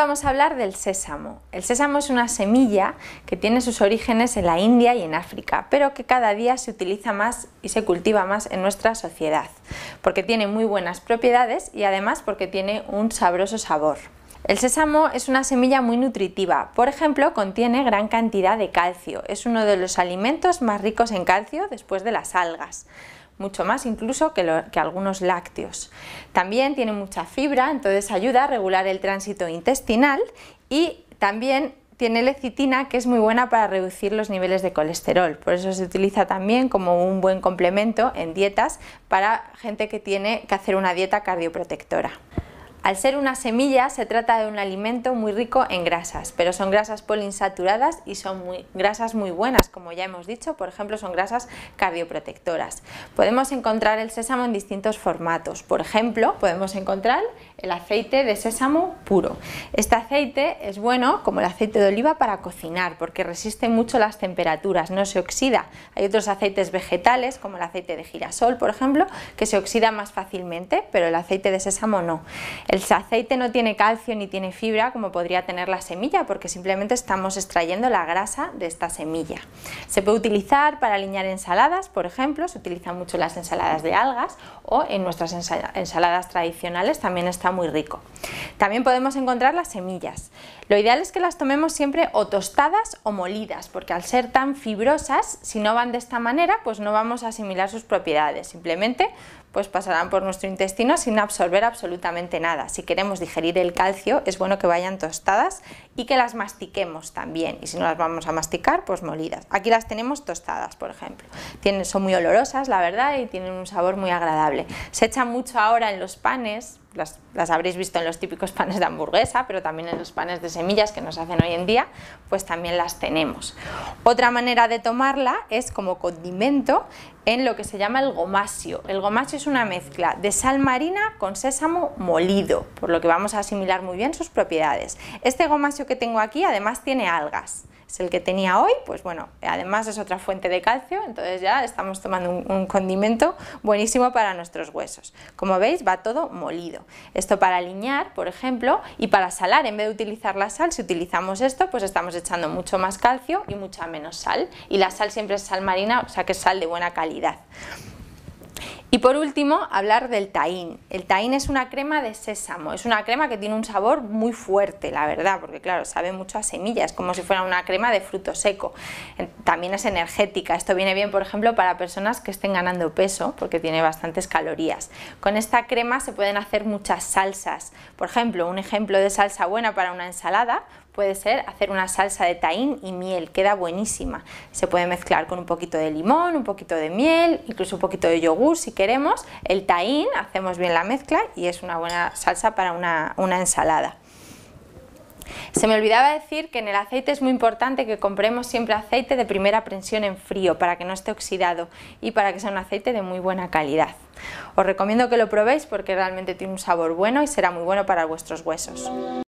vamos a hablar del sésamo. El sésamo es una semilla que tiene sus orígenes en la India y en África, pero que cada día se utiliza más y se cultiva más en nuestra sociedad, porque tiene muy buenas propiedades y además porque tiene un sabroso sabor. El sésamo es una semilla muy nutritiva, por ejemplo, contiene gran cantidad de calcio, es uno de los alimentos más ricos en calcio después de las algas mucho más incluso que, algunos lácteos. También tiene mucha fibra, entonces ayuda a regular el tránsito intestinal y también tiene lecitina que es muy buena para reducir los niveles de colesterol. Por eso se utiliza también como un buen complemento en dietas para gente que tiene que hacer una dieta cardioprotectora. Al ser una semilla se trata de un alimento muy rico en grasas, pero son grasas poliinsaturadas y son grasas muy buenas, como ya hemos dicho, por ejemplo son grasas cardioprotectoras. Podemos encontrar el sésamo en distintos formatos, por ejemplo podemos encontrar el aceite de sésamo puro. Este aceite es bueno como el aceite de oliva para cocinar porque resiste mucho las temperaturas, no se oxida. Hay otros aceites vegetales como el aceite de girasol, por ejemplo, que se oxida más fácilmente, pero el aceite de sésamo no. El aceite no tiene calcio ni tiene fibra como podría tener la semilla porque simplemente estamos extrayendo la grasa de esta semilla. Se puede utilizar para aliñar ensaladas, por ejemplo, se utilizan mucho las ensaladas de algas o en nuestras ensaladas tradicionales también está muy rico. También podemos encontrar las semillas. Lo ideal es que las tomemos siempre o tostadas o molidas porque al ser tan fibrosas, si no van de esta manera, pues no vamos a asimilar sus propiedades, simplemente pues pasarán por nuestro intestino sin absorber absolutamente nada. Si queremos digerir el calcio, es bueno que vayan tostadas y que las mastiquemos también. Y si no las vamos a masticar, pues molidas. Aquí las tenemos tostadas, por ejemplo. Tienen, son muy olorosas, la verdad, y tienen un sabor muy agradable. Se echan mucho ahora en los panes, las, habréis visto en los típicos panes de hamburguesa, pero también en los panes de semillas que nos hacen hoy en día, pues también las tenemos. Otra manera de tomarla es como condimento en lo que se llama el gomasio. El gomasio es una mezcla de sal marina con sésamo molido, por lo que vamos a asimilar muy bien sus propiedades. Este gomasio que tengo aquí además tiene algas es el que tenía hoy, pues bueno, además es otra fuente de calcio, entonces ya estamos tomando un, condimento buenísimo para nuestros huesos. Como veis, va todo molido. Esto para aliñar, por ejemplo, y para salar, en vez de utilizar la sal, si utilizamos esto, pues estamos echando mucho más calcio y mucha menos sal. Y la sal siempre es sal marina, o sea que es sal de buena calidad. Y por último, hablar del tahín. El tahín es una crema de sésamo, es una crema que tiene un sabor muy fuerte, la verdad, porque claro, sabe mucho a semillas, como si fuera una crema de fruto seco. También es energética, esto viene bien, por ejemplo, para personas que estén ganando peso, porque tiene bastantes calorías. Con esta crema se pueden hacer muchas salsas, por ejemplo, un ejemplo de salsa buena para una ensalada puede ser hacer una salsa de tahín y miel, queda buenísima. Se puede mezclar con un poquito de limón, un poquito de miel, incluso un poquito de yogur si queremos. El tahín, hacemos bien la mezcla y es una buena salsa para una, ensalada. Se me olvidaba decir que en el aceite es muy importante que compremos siempre aceite de primera prensión en frío para que no esté oxidado y para que sea un aceite de muy buena calidad. Os recomiendo que lo probéis porque realmente tiene un sabor bueno y será muy bueno para vuestros huesos.